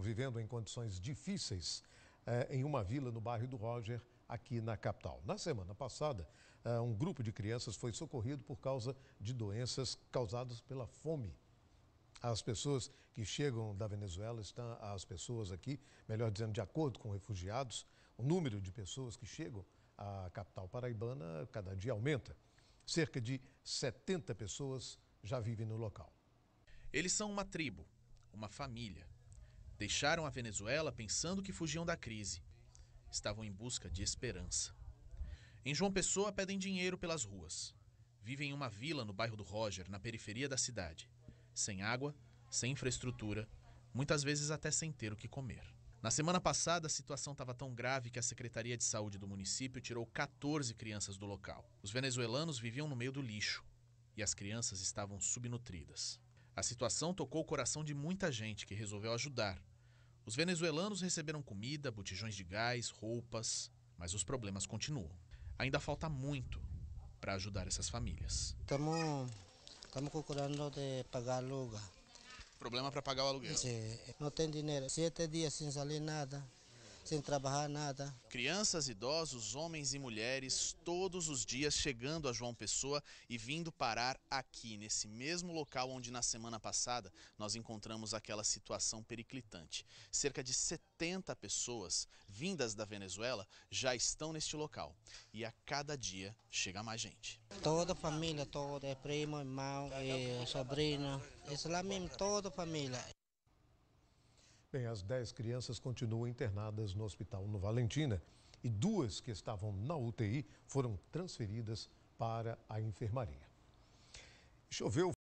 vivendo em condições difíceis eh, em uma vila no bairro do Roger, aqui na capital. Na semana passada, eh, um grupo de crianças foi socorrido por causa de doenças causadas pela fome. As pessoas que chegam da Venezuela estão, as pessoas aqui, melhor dizendo, de acordo com refugiados, o número de pessoas que chegam à capital paraibana cada dia aumenta. Cerca de 70 pessoas já vivem no local. Eles são uma tribo, uma família. Deixaram a Venezuela pensando que fugiam da crise. Estavam em busca de esperança. Em João Pessoa, pedem dinheiro pelas ruas. Vivem em uma vila no bairro do Roger, na periferia da cidade. Sem água, sem infraestrutura, muitas vezes até sem ter o que comer. Na semana passada, a situação estava tão grave que a Secretaria de Saúde do município tirou 14 crianças do local. Os venezuelanos viviam no meio do lixo e as crianças estavam subnutridas. A situação tocou o coração de muita gente que resolveu ajudar. Os venezuelanos receberam comida, botijões de gás, roupas, mas os problemas continuam. Ainda falta muito para ajudar essas famílias. Estamos, estamos procurando de pagar aluguel. Problema para pagar o aluguel? Sim, não tem dinheiro. Sete dias sem sair nada sem trabalhar nada. Crianças, idosos, homens e mulheres, todos os dias chegando a João Pessoa e vindo parar aqui, nesse mesmo local onde na semana passada nós encontramos aquela situação periclitante. Cerca de 70 pessoas vindas da Venezuela já estão neste local e a cada dia chega mais gente. Toda a família, toda, é primo, irmão, é sobrinho, é isso lá mesmo, toda a família as 10 crianças continuam internadas no hospital no Valentina e duas que estavam na UTI foram transferidas para a enfermaria. Choveu.